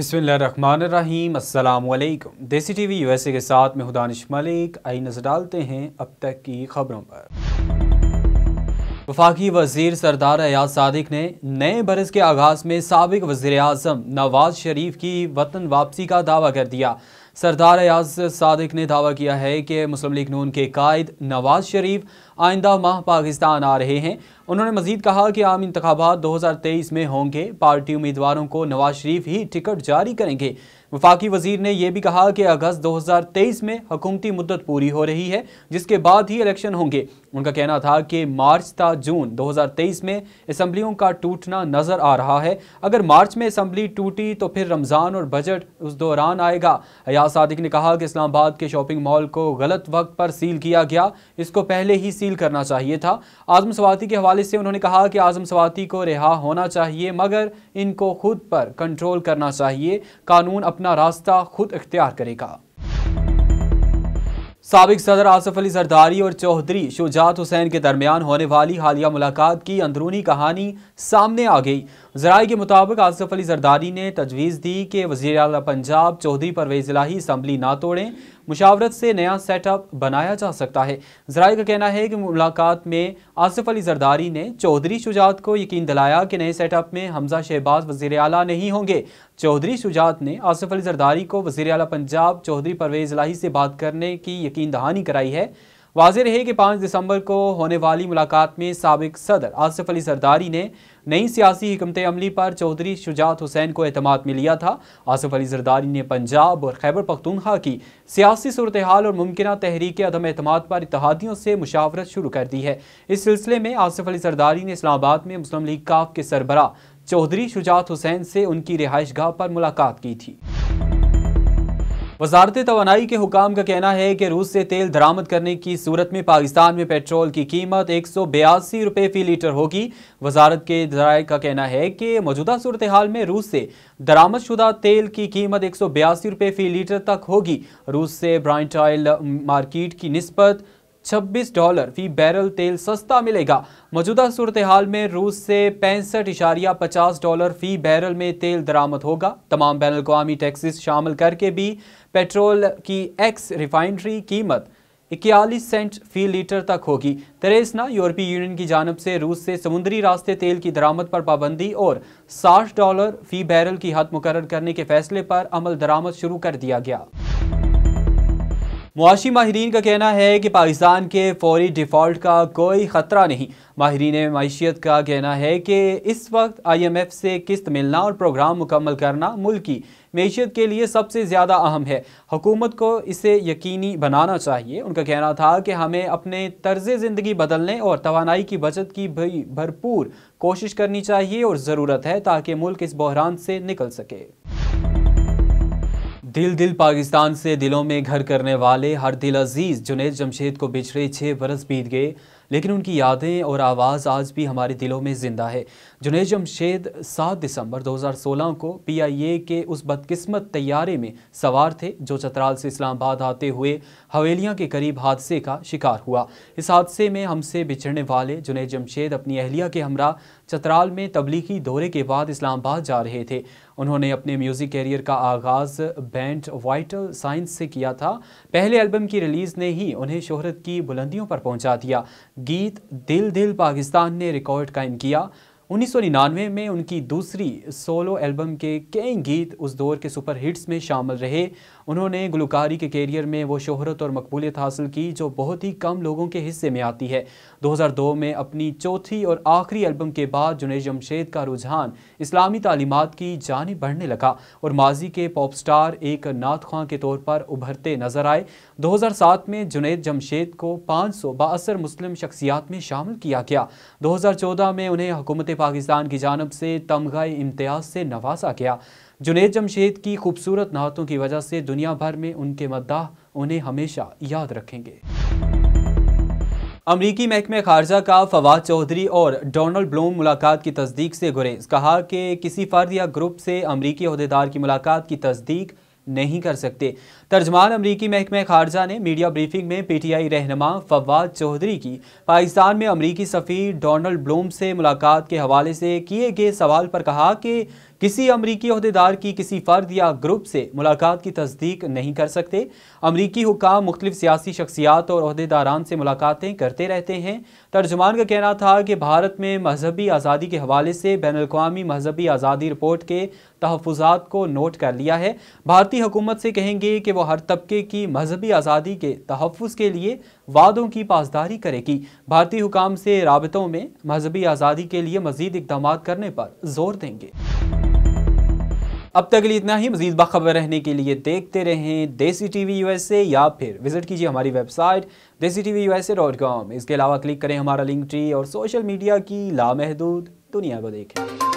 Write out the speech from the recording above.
अस्सलाम वालेकुम देसी टीवी यूएसए के साथ में हुदानिश मलिक आई नज़र डालते हैं अब तक की खबरों पर वफाकी वजीर सरदार अयाज सादिक ने नए बरस के आगाज़ में सबक वजीर अजम नवाज शरीफ की वतन वापसी का दावा कर दिया सरदार अयाज सदक ने दावा किया है कि मुस्लिम लीग नून के कायद नवाज शरीफ आइंदा माह पाकिस्तान आ रहे हैं उन्होंने मजीद कहा कि आम इंतबात दो हज़ार तेईस में होंगे पार्टी उम्मीदवारों को नवाज शरीफ ही टिकट जारी करेंगे वफाकी वजीर ने यह भी कहा कि अगस्त 2023 में हुकूमती मुद्दत पूरी हो रही है जिसके बाद ही इलेक्शन होंगे उनका कहना था कि मार्च था जून 2023 में असम्बलियों का टूटना नज़र आ रहा है अगर मार्च में असम्बली टूटी तो फिर रमज़ान और बजट उस दौरान आएगा अयाज शहबाज सादिक ने कहा कि इस्लामाबाद के शॉपिंग मॉल को गलत वक्त पर सील किया गया इसको पहले ही सील करना चाहिए था आजम सवाती के हवाले से उन्होंने कहा कि आजम सवाती को रिहा होना चाहिए मगर इनको खुद पर कंट्रोल करना चाहिए कानून अपना रास्ता खुद इख्तियार करेगा सबक सदर आसफ अली जरदारी और चौधरी शुजात हुसैन के दरमियान होने वाली हालिया मुलाकात की अंदरूनी कहानी सामने आ गई जराये के मुताबिक आसफ अली जरदारी ने तजवीज़ दी कि वजी अल पंजाब चौधरी परवेज इलाही इसम्बली ना तोड़ें मुशावरत से नया सेटअप बनाया जा सकता है जराये का कहना है कि मुलाकात में आसफ अली जरदारी ने चौधरी शुजात को यकीन दिलाया कि नए सेटअप में हमजा शहबाज वजीर अला नहीं होंगे चौधरी शुजात ने आसफ अली जरदारी को वजी अल पंजाब चौधरी परवेज इलाही से बात करने की यकीन दहानी कराई है वाजे रहे कि पाँच दिसंबर को होने वाली मुलाकात में सबक सदर आसिफ अली सरदारी ने नई सियासी हमत अमली पर चौधरी शुजात हुसैन को अहतम में लिया था आसिफ अली जरदारी ने पंजाब और खैबर पखतूनखा की सियासी सूरत हाल और मुमकिन तहरीक अदम अहतमाद पर इतिहादियों से मुशावरत शुरू कर दी है इस सिलसिले में आसिफ अली सरदारी ने इस्लामाबाद में मुस्लिम लीग काफ के सरबरा चौधरी शुजात हुसैन से उनकी रिहाइश गाह पर मुलाकात की थी वजारत तोानाई के हुकाम का कहना है कि रूस से तेल दरामद करने की सूरत में पाकिस्तान में पेट्रोल की कीमत एक सौ बयासी रुपये फी लीटर होगी वजारत के जराये का कहना है कि मौजूदा सूरत हाल में रूस से दरामद शुदा तेल की कीमत एक सौ बयासी रुपये फी लीटर तक होगी रूस से ब्राइंटाइल ऑयल मार्केट की नस्बत 26 डॉलर फी बैरल तेल सस्ता मिलेगा मौजूदा सूरत हाल में रूस से पैंसठ इशारिया पचास डॉलर फी बैरल में तेल दरामद होगा तमाम बैन अवी टैक्सेस शामिल करके भी पेट्रोल की एक्स रिफाइनरी कीमत इक्यालीस सेंट फी लीटर तक होगी तरेसना यूरोपीय यूनियन की जानब से रूस से समुद्री रास्ते तेल की दरामद पर पाबंदी और 60 डॉलर फी बैरल की हद मुकर करने के फैसले पर अमल दरामद शुरू कर दिया गया मुआशी माहरीन का कहना है कि पाकिस्तान के फौरी डिफ़ॉल्ट का कोई ख़तरा नहीं माहरीन मीशत का कहना है कि इस वक्त आई एम एफ़ से किस्त मिलना और प्रोग्राम मुकम्मल करना मुल्क की मीशत के लिए सबसे ज़्यादा अहम है हुकूमत को इसे यकीनी बनाना चाहिए उनका कहना था कि हमें अपने तर्ज ज़िंदगी बदलने और तोानाई की बचत की भरपूर कोशिश करनी चाहिए और ज़रूरत है ताकि मुल्क इस बहरान से निकल सके दिल दिल पाकिस्तान से दिलों में घर करने वाले हर दिल अजीज़ जुनेद जमशेद को बिछड़े छः बरस बीत गए लेकिन उनकी यादें और आवाज़ आज भी हमारे दिलों में ज़िंदा है जुनेद जमशेद 7 दिसंबर 2016 को पीआईए के उस बदकिस्मत तैयारे में सवार थे जो चतराल से इस्लामाबाद आते हुए हवेलियाँ के करीब हादसे का शिकार हुआ इस हादसे में हमसे बिछड़ने वाले जुनेद जमशेद अपनी अहलिया के हमरा चतराल में तबलीगी दौरे के बाद इस्लामाबाद जा रहे थे उन्होंने अपने म्यूज़िक कैरियर का आगाज़ बैंड वाइटल साइंस से किया था पहले एल्बम की रिलीज़ ने ही उन्हें शोहरत की बुलंदियों पर पहुंचा दिया गीत दिल दिल पाकिस्तान ने रिकॉर्ड कायम किया 1999 में उनकी दूसरी सोलो एल्बम के कई गीत उस दौर के सुपर हिट्स में शामिल रहे उन्होंने गुलकारी के कैरियर में वो शोहरत और मकबूलियत हासिल की जो बहुत ही कम लोगों के हिस्से में आती है 2002 में अपनी चौथी और आखिरी एल्बम के बाद जुनेद जमशेद का रुझान इस्लामी तालीमत की जानब बढ़ने लगा और माजी के पॉप स्टार एक नात खां के तौर पर उभरते नजर आए दो में जुनेद जमशेद को पाँच सौ बासर मुस्लिम शख्सियात में शामिल किया गया दो में उन्हें हुकूमत पाकिस्तान की जानब से तमगा इम्तियाज से नवाजा गया जुनेद जमशेद की खूबसूरत नहातों की वजह से दुनिया भर में उनके मद्दाह उन्हें हमेशा याद रखेंगे अमरीकी महकमे खारजा का फवाद चौधरी और डोनाल्ड ब्लूम मुलाकात की तस्दीक से गुरेज कहा कि किसी फर्द या ग्रुप से अमरीकी अहदेदार की मुलाकात की तस्दीक नहीं कर सकते तर्जमान अमरीकी महकमे खारजा ने मीडिया ब्रीफिंग में पीटीआई रहनमा फवाद चौधरी की पाकिस्तान में अमरीकी सफ़ी डोनल्ड ब्लूम से मुलाकात के हवाले से किए गए सवाल पर कहा कि किसी अमरीकी अहदेदार की किसी फ़र्द या ग्रुप से मुलाकात की तस्दीक नहीं कर सकते अमरीकी हुकाम मुख्तलिफ सियासी शख्सियात और अहदेदारान से मुलाकातें करते रहते हैं तर्जुमान का कहना था कि भारत में मजहबी आज़ादी के हवाले से बैन अवी मजहबी आज़ादी रिपोर्ट के तहफात को नोट कर लिया है भारतीय हुकूमत से कहेंगे कि वह हर तबके की मजहबी आज़ादी के तहफ़ के लिए वादों की पासदारी करेगी भारतीय हुकाम से रबतों में मजहबी आज़ादी के लिए मजीद इकदाम करने पर जोर देंगे अब तक लिए इतना ही मजीद बाखबर रहने के लिए देखते रहें देसी टी वी ए या फिर विजिट कीजिए हमारी website Desi T V A dot com इसके अलावा क्लिक करें हमारा लिंक ट्री और सोशल मीडिया की लामहदूद दुनिया को देखें